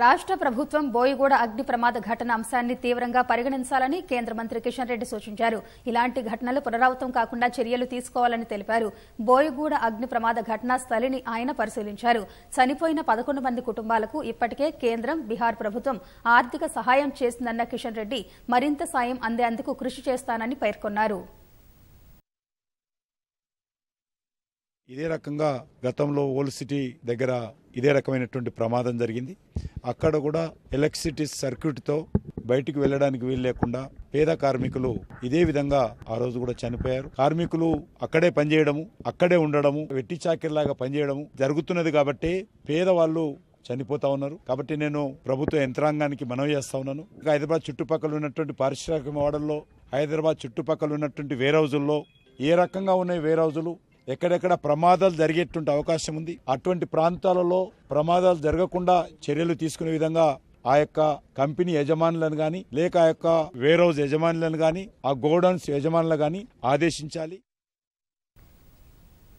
రాష్ట ప్రభుత్వం బోయిగూడ అగ్ని ప్రమాద ఘటన అంశాన్ని తీవ్రంగా పరిగణించాలని కేంద్ర మంత్రి కిషన్ రెడ్డి సూచించారు ఇలాంటి ఘటనలు పునరావృతం కాకుండా చర్యలు తీసుకోవాలని తెలిపారు బోయిగూడ అగ్ని ప్రమాద ఘటనా స్థలిని ఆయన పరిశీలించారు చనిపోయిన పదకొండు మంది కుటుంబాలకు ఇప్పటికే కేంద్రం బీహార్ ప్రభుత్వం ఆర్థిక సహాయం చేసిందన్న కిషన్ రెడ్డి మరింత సాయం అందేందుకు కృషి చేస్తానని పేర్కొన్నారు ఇదే రకంగా గతంలో ఓల్డ్ సిటీ దగ్గర ఇదే రకమైనటువంటి ప్రమాదం జరిగింది అక్కడ కూడా ఎలక్ట్రిసిటీ సర్క్యూట్తో బయటికి వెళ్ళడానికి వీలు లేకుండా పేద కార్మికులు ఇదే విధంగా ఆ రోజు కూడా చనిపోయారు కార్మికులు అక్కడే పనిచేయడము అక్కడే ఉండడము వెట్టి చాకిరిలాగా పనిచేయడము జరుగుతున్నది కాబట్టి పేదవాళ్ళు చనిపోతా ఉన్నారు కాబట్టి నేను ప్రభుత్వ యంత్రాంగానికి మనవి చేస్తా ఉన్నాను హైదరాబాద్ చుట్టుపక్కల ఉన్నటువంటి పారిశ్రామిక మోడల్లో హైదరాబాద్ చుట్టుపక్కల ఉన్నటువంటి వేర్ హౌజుల్లో ఏ రకంగా ఉన్నాయి వేర్ హౌజులు ఎక్కడెక్కడ ప్రమాదాలు జరిగేటువంటి అవకాశం ఉంది అటువంటి ప్రాంతాలలో ప్రమాదాలు జరగకుండా చర్యలు తీసుకునే విధంగా ఆ యొక్క కంపెనీ యజమానులను గాని లేక ఆ యొక్క వేర్ హౌస్ యజమానులను గాని ఆ గోడౌన్స్ యజమానులను గాని ఆదేశించాలి